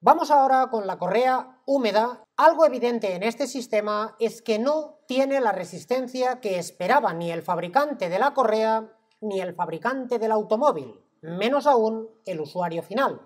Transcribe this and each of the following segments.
Vamos ahora con la correa húmeda. Algo evidente en este sistema es que no tiene la resistencia que esperaba ni el fabricante de la correa ni el fabricante del automóvil, menos aún el usuario final.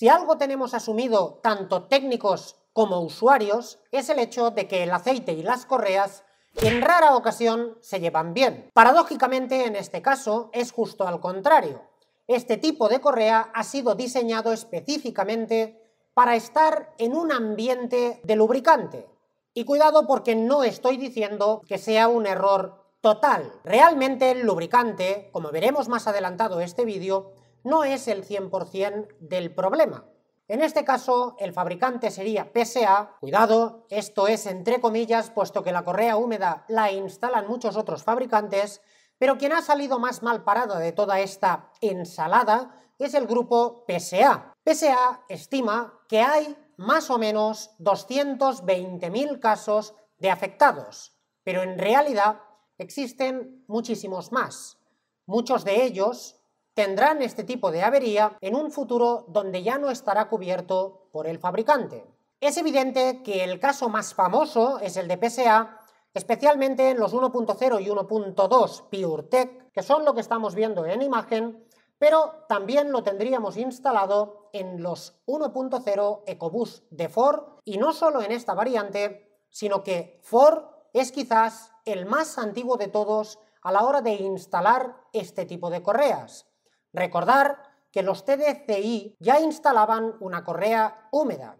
Si algo tenemos asumido tanto técnicos como usuarios es el hecho de que el aceite y las correas en rara ocasión se llevan bien. Paradójicamente, en este caso, es justo al contrario. Este tipo de correa ha sido diseñado específicamente para estar en un ambiente de lubricante. Y cuidado porque no estoy diciendo que sea un error total. Realmente el lubricante, como veremos más adelantado este vídeo, no es el 100% del problema. En este caso, el fabricante sería PSA. Cuidado, esto es entre comillas, puesto que la correa húmeda la instalan muchos otros fabricantes, pero quien ha salido más mal parado de toda esta ensalada es el grupo PSA. PSA estima que hay más o menos 220.000 casos de afectados, pero en realidad existen muchísimos más. Muchos de ellos tendrán este tipo de avería en un futuro donde ya no estará cubierto por el fabricante. Es evidente que el caso más famoso es el de PSA, especialmente en los 1.0 y 1.2 PureTech, que son lo que estamos viendo en imagen, pero también lo tendríamos instalado en los 1.0 Ecobus de Ford, y no solo en esta variante, sino que Ford es quizás el más antiguo de todos a la hora de instalar este tipo de correas. Recordar que los TDCI ya instalaban una correa húmeda.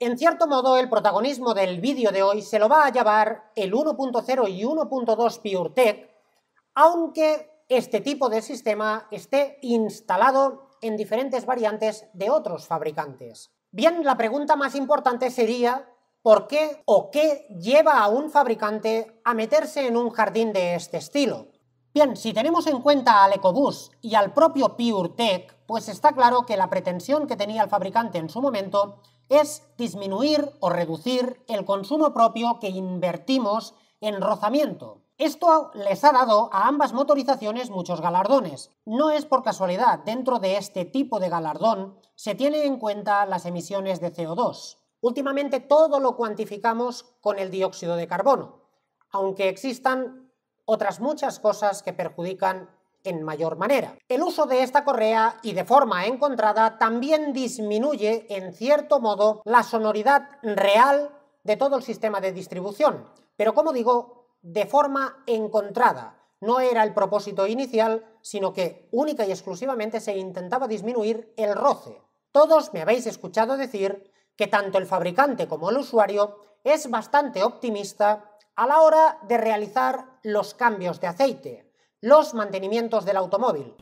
En cierto modo, el protagonismo del vídeo de hoy se lo va a llevar el 1.0 y 1.2 PureTech, aunque este tipo de sistema esté instalado en diferentes variantes de otros fabricantes. Bien, la pregunta más importante sería ¿por qué o qué lleva a un fabricante a meterse en un jardín de este estilo? Bien, si tenemos en cuenta al EcoBus y al propio PureTech, pues está claro que la pretensión que tenía el fabricante en su momento es disminuir o reducir el consumo propio que invertimos en rozamiento. Esto les ha dado a ambas motorizaciones muchos galardones. No es por casualidad, dentro de este tipo de galardón se tiene en cuenta las emisiones de CO2. Últimamente todo lo cuantificamos con el dióxido de carbono, aunque existan otras muchas cosas que perjudican en mayor manera. El uso de esta correa y de forma encontrada también disminuye en cierto modo la sonoridad real de todo el sistema de distribución, pero como digo, de forma encontrada. No era el propósito inicial, sino que única y exclusivamente se intentaba disminuir el roce. Todos me habéis escuchado decir que tanto el fabricante como el usuario es bastante optimista a la hora de realizar los cambios de aceite, los mantenimientos del automóvil.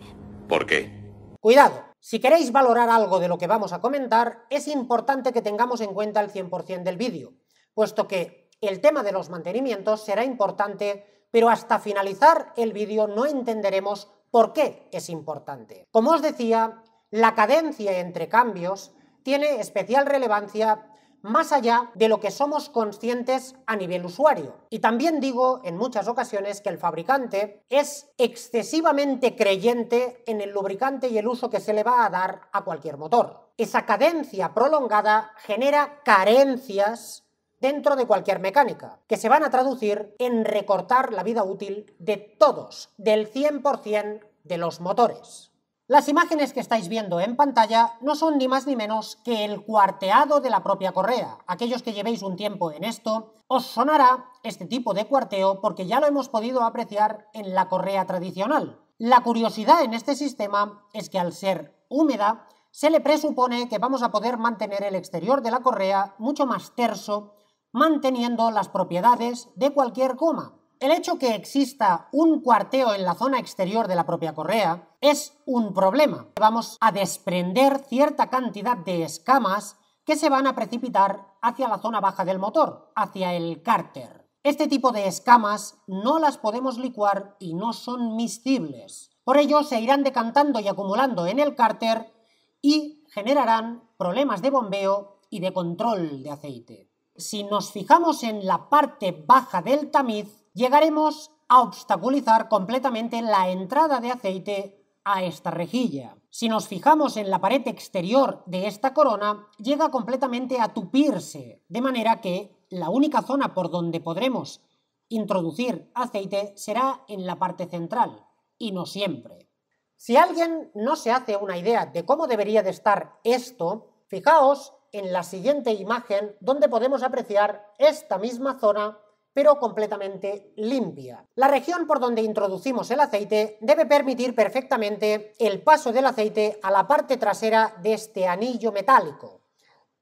¿Por qué? Cuidado, si queréis valorar algo de lo que vamos a comentar, es importante que tengamos en cuenta el 100% del vídeo, puesto que el tema de los mantenimientos será importante, pero hasta finalizar el vídeo no entenderemos por qué es importante. Como os decía, la cadencia entre cambios tiene especial relevancia más allá de lo que somos conscientes a nivel usuario. Y también digo en muchas ocasiones que el fabricante es excesivamente creyente en el lubricante y el uso que se le va a dar a cualquier motor. Esa cadencia prolongada genera carencias dentro de cualquier mecánica, que se van a traducir en recortar la vida útil de todos, del 100% de los motores. Las imágenes que estáis viendo en pantalla no son ni más ni menos que el cuarteado de la propia correa. Aquellos que llevéis un tiempo en esto, os sonará este tipo de cuarteo porque ya lo hemos podido apreciar en la correa tradicional. La curiosidad en este sistema es que al ser húmeda, se le presupone que vamos a poder mantener el exterior de la correa mucho más terso, manteniendo las propiedades de cualquier coma. El hecho que exista un cuarteo en la zona exterior de la propia correa es un problema. Vamos a desprender cierta cantidad de escamas que se van a precipitar hacia la zona baja del motor, hacia el cárter. Este tipo de escamas no las podemos licuar y no son miscibles. Por ello se irán decantando y acumulando en el cárter y generarán problemas de bombeo y de control de aceite. Si nos fijamos en la parte baja del tamiz, llegaremos a obstaculizar completamente la entrada de aceite a esta rejilla. Si nos fijamos en la pared exterior de esta corona, llega completamente a tupirse, de manera que la única zona por donde podremos introducir aceite será en la parte central, y no siempre. Si alguien no se hace una idea de cómo debería de estar esto, fijaos en la siguiente imagen donde podemos apreciar esta misma zona pero completamente limpia. La región por donde introducimos el aceite debe permitir perfectamente el paso del aceite a la parte trasera de este anillo metálico.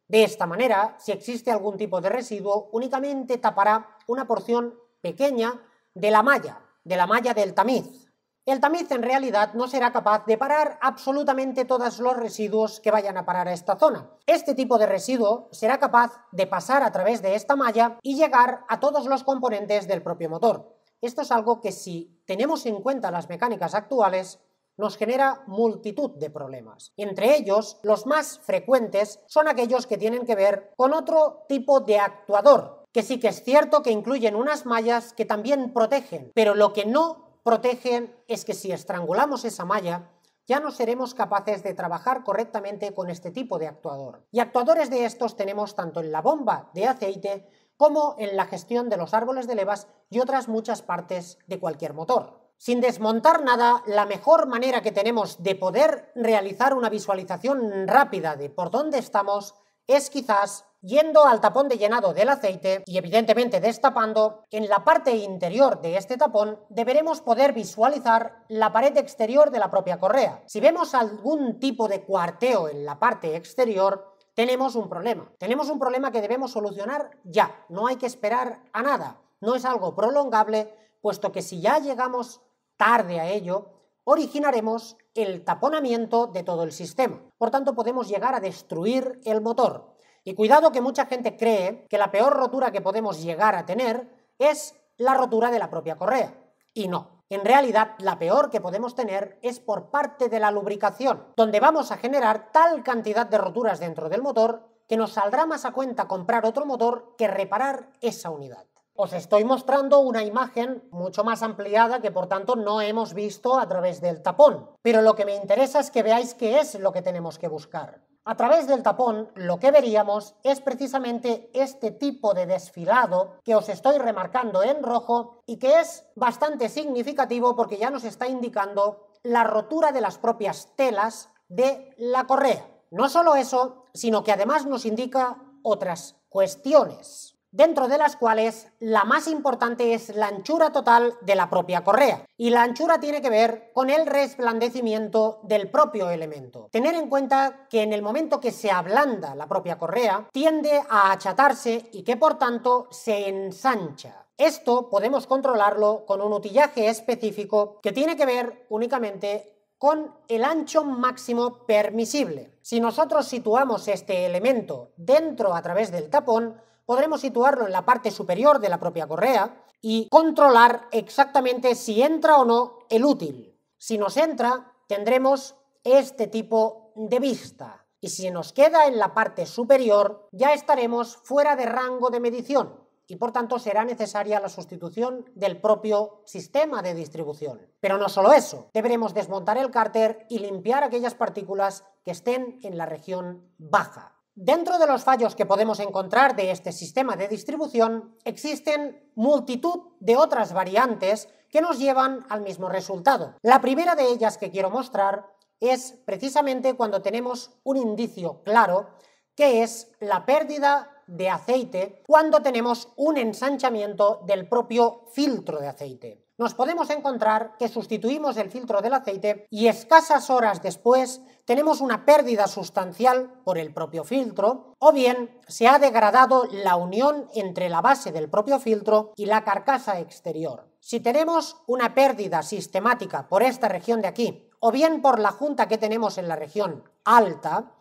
De esta manera, si existe algún tipo de residuo, únicamente tapará una porción pequeña de la malla, de la malla del tamiz. El tamiz en realidad no será capaz de parar absolutamente todos los residuos que vayan a parar a esta zona. Este tipo de residuo será capaz de pasar a través de esta malla y llegar a todos los componentes del propio motor. Esto es algo que si tenemos en cuenta las mecánicas actuales, nos genera multitud de problemas. Entre ellos, los más frecuentes son aquellos que tienen que ver con otro tipo de actuador, que sí que es cierto que incluyen unas mallas que también protegen, pero lo que no protegen es que si estrangulamos esa malla, ya no seremos capaces de trabajar correctamente con este tipo de actuador. Y actuadores de estos tenemos tanto en la bomba de aceite como en la gestión de los árboles de levas y otras muchas partes de cualquier motor. Sin desmontar nada, la mejor manera que tenemos de poder realizar una visualización rápida de por dónde estamos es quizás yendo al tapón de llenado del aceite y evidentemente destapando, en la parte interior de este tapón deberemos poder visualizar la pared exterior de la propia correa. Si vemos algún tipo de cuarteo en la parte exterior, tenemos un problema. Tenemos un problema que debemos solucionar ya. No hay que esperar a nada. No es algo prolongable, puesto que si ya llegamos tarde a ello, originaremos el taponamiento de todo el sistema. Por tanto, podemos llegar a destruir el motor. Y cuidado que mucha gente cree que la peor rotura que podemos llegar a tener es la rotura de la propia correa. Y no. En realidad, la peor que podemos tener es por parte de la lubricación, donde vamos a generar tal cantidad de roturas dentro del motor que nos saldrá más a cuenta comprar otro motor que reparar esa unidad. Os estoy mostrando una imagen mucho más ampliada que por tanto no hemos visto a través del tapón, pero lo que me interesa es que veáis qué es lo que tenemos que buscar. A través del tapón lo que veríamos es precisamente este tipo de desfilado que os estoy remarcando en rojo y que es bastante significativo porque ya nos está indicando la rotura de las propias telas de la correa. No solo eso, sino que además nos indica otras cuestiones dentro de las cuales la más importante es la anchura total de la propia correa. Y la anchura tiene que ver con el resplandecimiento del propio elemento. Tener en cuenta que en el momento que se ablanda la propia correa, tiende a achatarse y que por tanto se ensancha. Esto podemos controlarlo con un utillaje específico que tiene que ver únicamente con el ancho máximo permisible. Si nosotros situamos este elemento dentro a través del tapón, podremos situarlo en la parte superior de la propia correa y controlar exactamente si entra o no el útil. Si nos entra, tendremos este tipo de vista. Y si nos queda en la parte superior, ya estaremos fuera de rango de medición y por tanto será necesaria la sustitución del propio sistema de distribución. Pero no solo eso, deberemos desmontar el cárter y limpiar aquellas partículas que estén en la región baja. Dentro de los fallos que podemos encontrar de este sistema de distribución, existen multitud de otras variantes que nos llevan al mismo resultado. La primera de ellas que quiero mostrar es precisamente cuando tenemos un indicio claro, que es la pérdida de aceite cuando tenemos un ensanchamiento del propio filtro de aceite. Nos podemos encontrar que sustituimos el filtro del aceite y escasas horas después tenemos una pérdida sustancial por el propio filtro o bien se ha degradado la unión entre la base del propio filtro y la carcasa exterior. Si tenemos una pérdida sistemática por esta región de aquí o bien por la junta que tenemos en la región alta,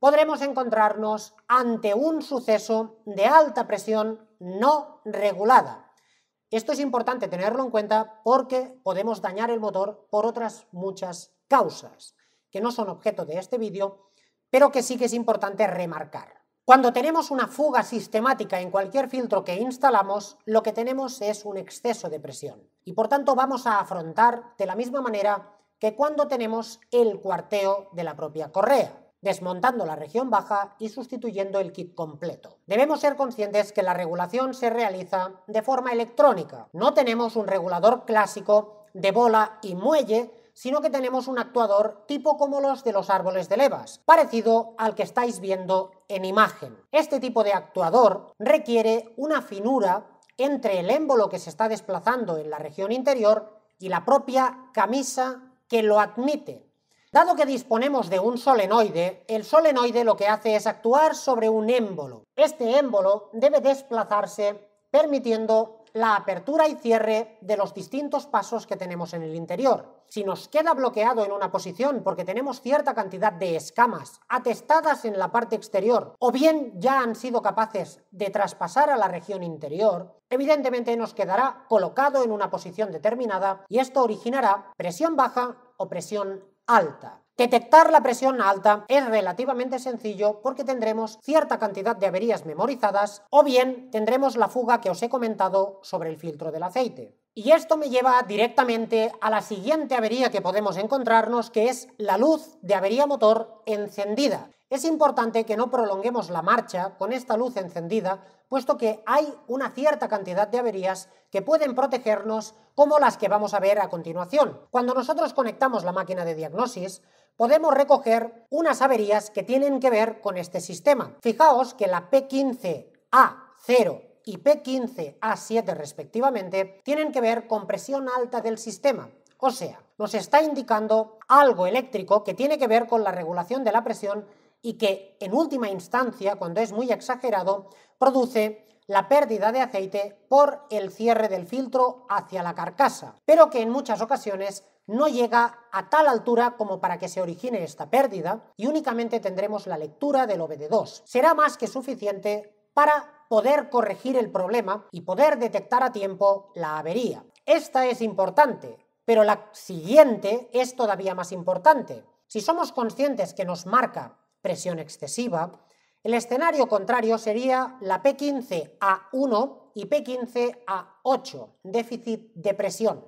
podremos encontrarnos ante un suceso de alta presión no regulada. Esto es importante tenerlo en cuenta porque podemos dañar el motor por otras muchas causas que no son objeto de este vídeo, pero que sí que es importante remarcar. Cuando tenemos una fuga sistemática en cualquier filtro que instalamos, lo que tenemos es un exceso de presión y por tanto vamos a afrontar de la misma manera que cuando tenemos el cuarteo de la propia correa desmontando la región baja y sustituyendo el kit completo. Debemos ser conscientes que la regulación se realiza de forma electrónica. No tenemos un regulador clásico de bola y muelle, sino que tenemos un actuador tipo como los de los árboles de levas, parecido al que estáis viendo en imagen. Este tipo de actuador requiere una finura entre el émbolo que se está desplazando en la región interior y la propia camisa que lo admite. Dado que disponemos de un solenoide, el solenoide lo que hace es actuar sobre un émbolo. Este émbolo debe desplazarse permitiendo la apertura y cierre de los distintos pasos que tenemos en el interior. Si nos queda bloqueado en una posición porque tenemos cierta cantidad de escamas atestadas en la parte exterior o bien ya han sido capaces de traspasar a la región interior, evidentemente nos quedará colocado en una posición determinada y esto originará presión baja o presión alta. Detectar la presión alta es relativamente sencillo porque tendremos cierta cantidad de averías memorizadas o bien tendremos la fuga que os he comentado sobre el filtro del aceite. Y esto me lleva directamente a la siguiente avería que podemos encontrarnos, que es la luz de avería motor encendida. Es importante que no prolonguemos la marcha con esta luz encendida, puesto que hay una cierta cantidad de averías que pueden protegernos, como las que vamos a ver a continuación. Cuando nosotros conectamos la máquina de diagnosis, podemos recoger unas averías que tienen que ver con este sistema. Fijaos que la P15A0 y P15A7 respectivamente tienen que ver con presión alta del sistema, o sea, nos está indicando algo eléctrico que tiene que ver con la regulación de la presión y que en última instancia, cuando es muy exagerado, produce la pérdida de aceite por el cierre del filtro hacia la carcasa, pero que en muchas ocasiones no llega a tal altura como para que se origine esta pérdida y únicamente tendremos la lectura del OBD2. Será más que suficiente para poder corregir el problema y poder detectar a tiempo la avería. Esta es importante, pero la siguiente es todavía más importante. Si somos conscientes que nos marca presión excesiva. El escenario contrario sería la P15A1 y P15A8, déficit de presión.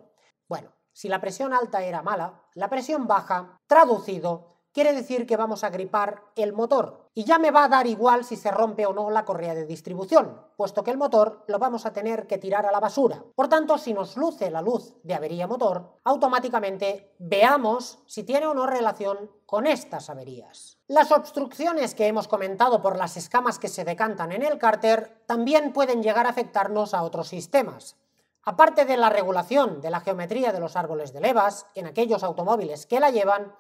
Bueno, si la presión alta era mala, la presión baja, traducido, quiere decir que vamos a gripar el motor. Y ya me va a dar igual si se rompe o no la correa de distribución, puesto que el motor lo vamos a tener que tirar a la basura. Por tanto, si nos luce la luz de avería motor, automáticamente veamos si tiene o no relación con estas averías. Las obstrucciones que hemos comentado por las escamas que se decantan en el cárter también pueden llegar a afectarnos a otros sistemas, Aparte de la regulación de la geometría de los árboles de levas en aquellos automóviles que la llevan,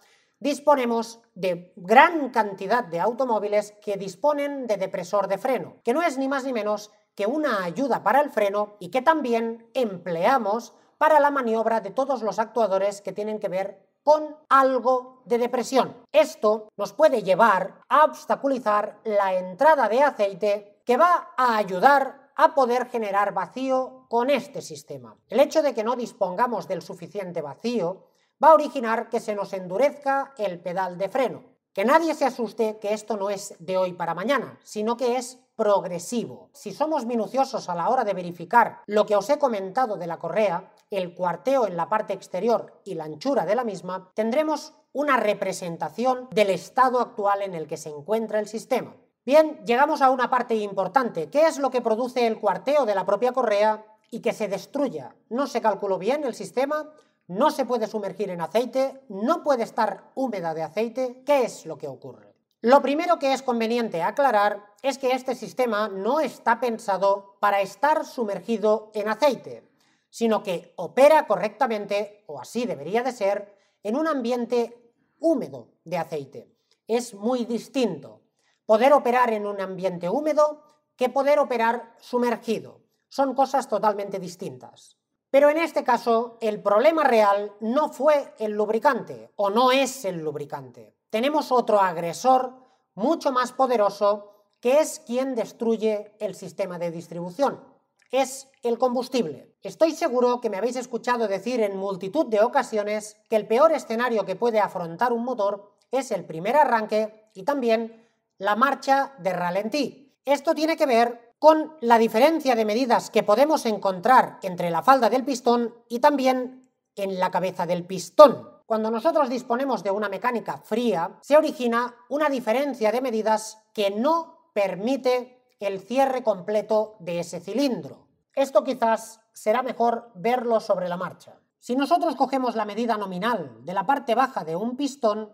disponemos de gran cantidad de automóviles que disponen de depresor de freno, que no es ni más ni menos que una ayuda para el freno y que también empleamos para la maniobra de todos los actuadores que tienen que ver con algo de depresión. Esto nos puede llevar a obstaculizar la entrada de aceite que va a ayudar a poder generar vacío con este sistema. El hecho de que no dispongamos del suficiente vacío va a originar que se nos endurezca el pedal de freno. Que nadie se asuste que esto no es de hoy para mañana, sino que es progresivo. Si somos minuciosos a la hora de verificar lo que os he comentado de la correa, el cuarteo en la parte exterior y la anchura de la misma, tendremos una representación del estado actual en el que se encuentra el sistema. Bien, llegamos a una parte importante. ¿Qué es lo que produce el cuarteo de la propia correa y que se destruya? ¿No se calculó bien el sistema? no se puede sumergir en aceite, no puede estar húmeda de aceite, ¿qué es lo que ocurre? Lo primero que es conveniente aclarar es que este sistema no está pensado para estar sumergido en aceite, sino que opera correctamente, o así debería de ser, en un ambiente húmedo de aceite. Es muy distinto poder operar en un ambiente húmedo que poder operar sumergido. Son cosas totalmente distintas. Pero en este caso, el problema real no fue el lubricante, o no es el lubricante. Tenemos otro agresor mucho más poderoso que es quien destruye el sistema de distribución. Es el combustible. Estoy seguro que me habéis escuchado decir en multitud de ocasiones que el peor escenario que puede afrontar un motor es el primer arranque y también la marcha de ralentí. Esto tiene que ver con la diferencia de medidas que podemos encontrar entre la falda del pistón y también en la cabeza del pistón. Cuando nosotros disponemos de una mecánica fría, se origina una diferencia de medidas que no permite el cierre completo de ese cilindro. Esto quizás será mejor verlo sobre la marcha. Si nosotros cogemos la medida nominal de la parte baja de un pistón,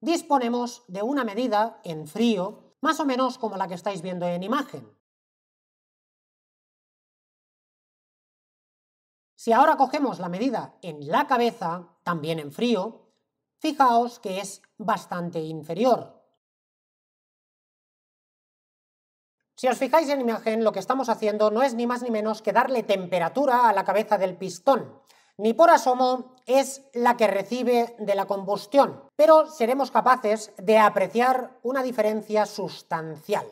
disponemos de una medida en frío, más o menos como la que estáis viendo en imagen. Si ahora cogemos la medida en la cabeza, también en frío, fijaos que es bastante inferior. Si os fijáis en la imagen, lo que estamos haciendo no es ni más ni menos que darle temperatura a la cabeza del pistón. Ni por asomo es la que recibe de la combustión, pero seremos capaces de apreciar una diferencia sustancial.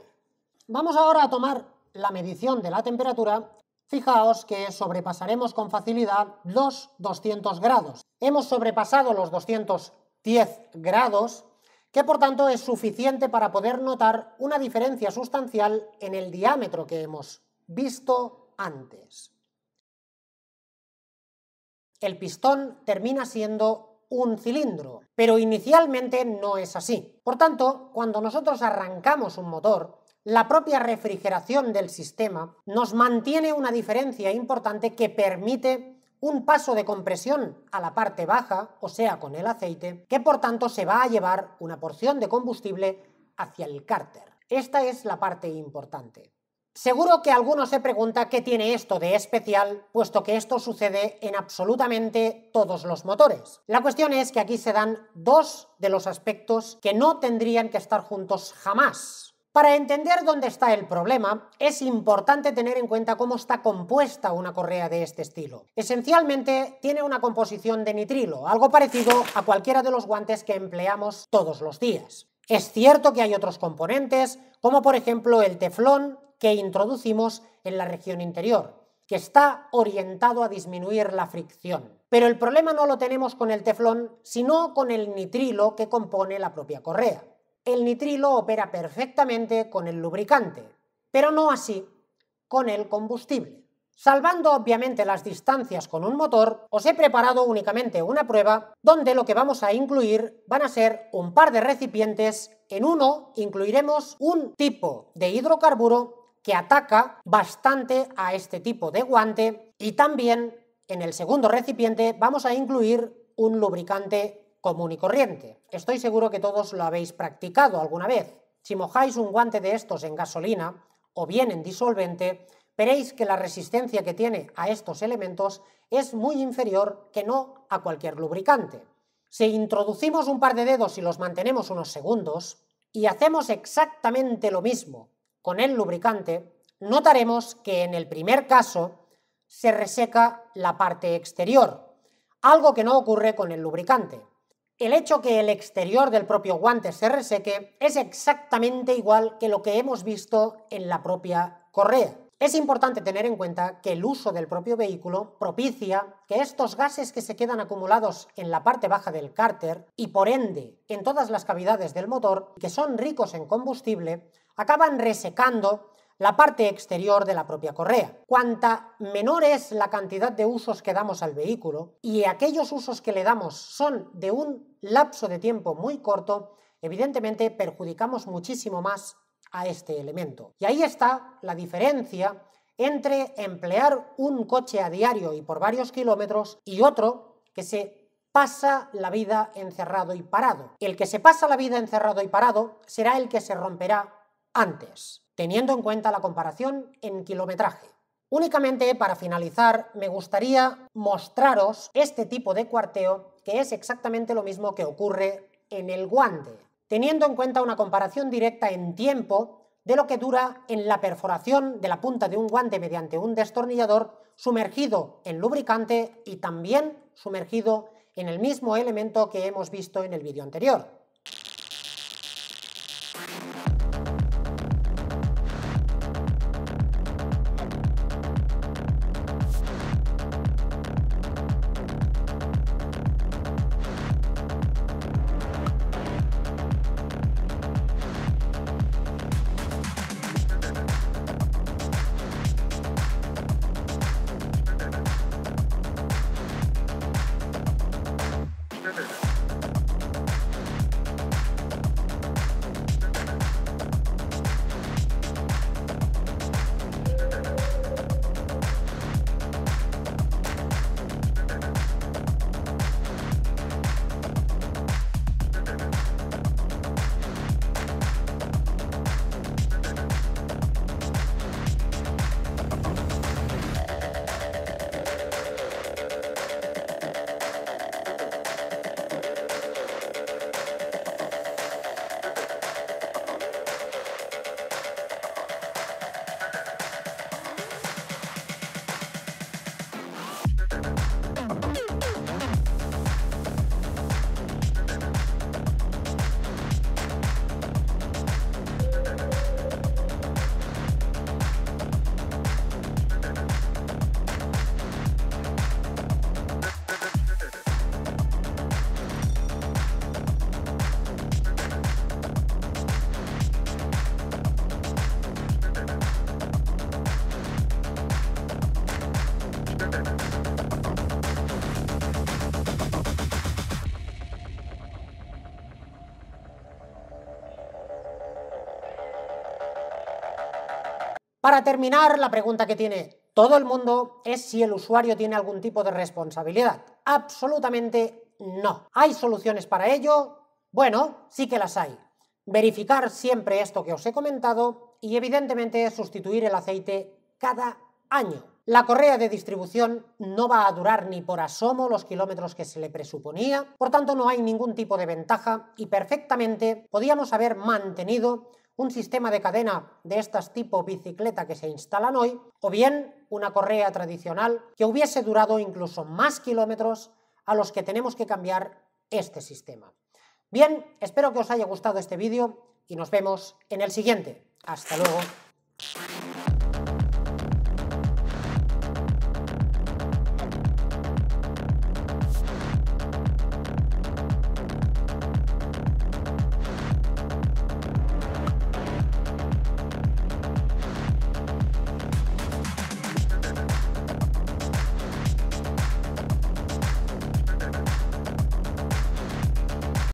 Vamos ahora a tomar la medición de la temperatura Fijaos que sobrepasaremos con facilidad los 200 grados. Hemos sobrepasado los 210 grados, que por tanto es suficiente para poder notar una diferencia sustancial en el diámetro que hemos visto antes. El pistón termina siendo un cilindro, pero inicialmente no es así. Por tanto, cuando nosotros arrancamos un motor, la propia refrigeración del sistema nos mantiene una diferencia importante que permite un paso de compresión a la parte baja, o sea, con el aceite, que por tanto se va a llevar una porción de combustible hacia el cárter. Esta es la parte importante. Seguro que alguno se pregunta qué tiene esto de especial, puesto que esto sucede en absolutamente todos los motores. La cuestión es que aquí se dan dos de los aspectos que no tendrían que estar juntos jamás. Para entender dónde está el problema, es importante tener en cuenta cómo está compuesta una correa de este estilo. Esencialmente, tiene una composición de nitrilo, algo parecido a cualquiera de los guantes que empleamos todos los días. Es cierto que hay otros componentes, como por ejemplo el teflón que introducimos en la región interior, que está orientado a disminuir la fricción. Pero el problema no lo tenemos con el teflón, sino con el nitrilo que compone la propia correa el nitrilo opera perfectamente con el lubricante, pero no así con el combustible. Salvando obviamente las distancias con un motor, os he preparado únicamente una prueba donde lo que vamos a incluir van a ser un par de recipientes. En uno incluiremos un tipo de hidrocarburo que ataca bastante a este tipo de guante y también en el segundo recipiente vamos a incluir un lubricante común y corriente. Estoy seguro que todos lo habéis practicado alguna vez. Si mojáis un guante de estos en gasolina o bien en disolvente, veréis que la resistencia que tiene a estos elementos es muy inferior que no a cualquier lubricante. Si introducimos un par de dedos y los mantenemos unos segundos y hacemos exactamente lo mismo con el lubricante, notaremos que en el primer caso se reseca la parte exterior, algo que no ocurre con el lubricante. El hecho que el exterior del propio guante se reseque es exactamente igual que lo que hemos visto en la propia correa. Es importante tener en cuenta que el uso del propio vehículo propicia que estos gases que se quedan acumulados en la parte baja del cárter y por ende en todas las cavidades del motor, que son ricos en combustible, acaban resecando la parte exterior de la propia correa. Cuanta menor es la cantidad de usos que damos al vehículo y aquellos usos que le damos son de un lapso de tiempo muy corto, evidentemente perjudicamos muchísimo más a este elemento. Y ahí está la diferencia entre emplear un coche a diario y por varios kilómetros y otro que se pasa la vida encerrado y parado. El que se pasa la vida encerrado y parado será el que se romperá antes teniendo en cuenta la comparación en kilometraje. Únicamente para finalizar, me gustaría mostraros este tipo de cuarteo que es exactamente lo mismo que ocurre en el guante, teniendo en cuenta una comparación directa en tiempo de lo que dura en la perforación de la punta de un guante mediante un destornillador sumergido en lubricante y también sumergido en el mismo elemento que hemos visto en el vídeo anterior. Para terminar, la pregunta que tiene todo el mundo es si el usuario tiene algún tipo de responsabilidad. Absolutamente no. ¿Hay soluciones para ello? Bueno, sí que las hay. Verificar siempre esto que os he comentado y evidentemente sustituir el aceite cada año. La correa de distribución no va a durar ni por asomo los kilómetros que se le presuponía, por tanto no hay ningún tipo de ventaja y perfectamente podíamos haber mantenido un sistema de cadena de estas tipo bicicleta que se instalan hoy, o bien una correa tradicional que hubiese durado incluso más kilómetros a los que tenemos que cambiar este sistema. Bien, espero que os haya gustado este vídeo y nos vemos en el siguiente. Hasta luego.